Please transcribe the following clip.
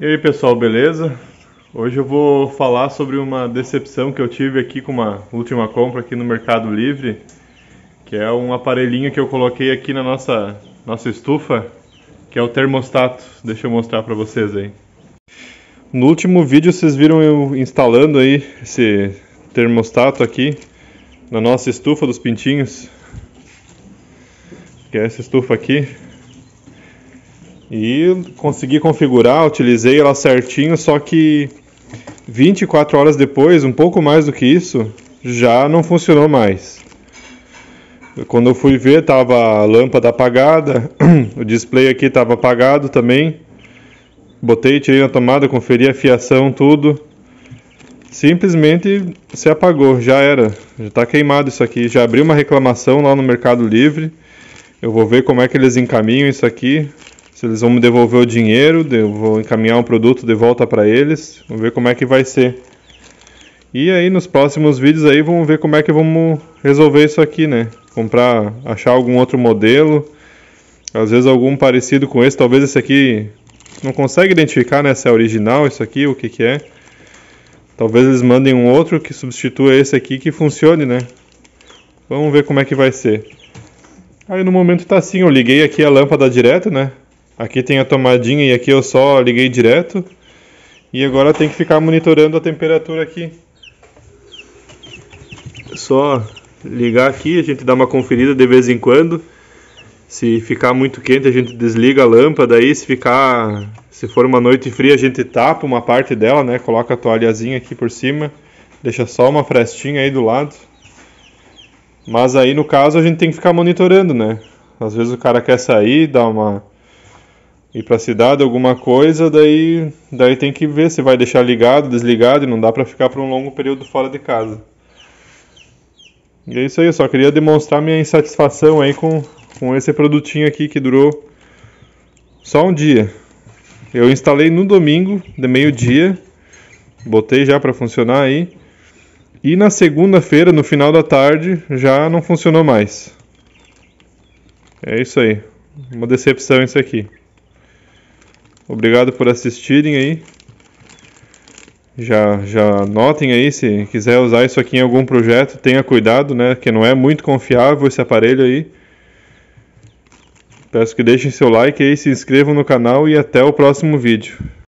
E aí pessoal, beleza? Hoje eu vou falar sobre uma decepção que eu tive aqui com uma última compra aqui no Mercado Livre, que é um aparelhinho que eu coloquei aqui na nossa, nossa estufa, que é o termostato. Deixa eu mostrar para vocês aí. No último vídeo vocês viram eu instalando aí esse termostato aqui na nossa estufa dos pintinhos, que é essa estufa aqui. E consegui configurar, utilizei ela certinho, só que 24 horas depois, um pouco mais do que isso, já não funcionou mais. Quando eu fui ver, estava a lâmpada apagada, o display aqui estava apagado também. Botei, tirei na tomada, conferi a fiação, tudo. Simplesmente se apagou, já era. Já está queimado isso aqui. Já abri uma reclamação lá no Mercado Livre. Eu vou ver como é que eles encaminham isso aqui se eles vão me devolver o dinheiro, eu vou encaminhar o produto de volta para eles, vamos ver como é que vai ser. E aí nos próximos vídeos aí vamos ver como é que vamos resolver isso aqui, né? Comprar, achar algum outro modelo, às vezes algum parecido com esse, talvez esse aqui não consegue identificar né, se é original isso aqui, o que que é. Talvez eles mandem um outro que substitua esse aqui que funcione, né? Vamos ver como é que vai ser. Aí no momento tá assim, eu liguei aqui a lâmpada direto, né? Aqui tem a tomadinha e aqui eu só liguei direto. E agora tem que ficar monitorando a temperatura aqui. É só ligar aqui, a gente dá uma conferida de vez em quando. Se ficar muito quente, a gente desliga a lâmpada aí, se ficar, se for uma noite fria, a gente tapa uma parte dela, né? Coloca a toalhazinha aqui por cima, deixa só uma frestinha aí do lado. Mas aí no caso a gente tem que ficar monitorando, né? Às vezes o cara quer sair, dá uma ir para a cidade, alguma coisa, daí, daí tem que ver se vai deixar ligado, desligado, e não dá para ficar por um longo período fora de casa. E é isso aí, eu só queria demonstrar minha insatisfação aí com, com esse produtinho aqui que durou só um dia. Eu instalei no domingo, de meio-dia, botei já para funcionar aí. E na segunda-feira, no final da tarde, já não funcionou mais. É isso aí. Uma decepção isso aqui. Obrigado por assistirem aí. Já, já notem aí, se quiser usar isso aqui em algum projeto, tenha cuidado, né? Que não é muito confiável esse aparelho aí. Peço que deixem seu like aí, se inscrevam no canal e até o próximo vídeo.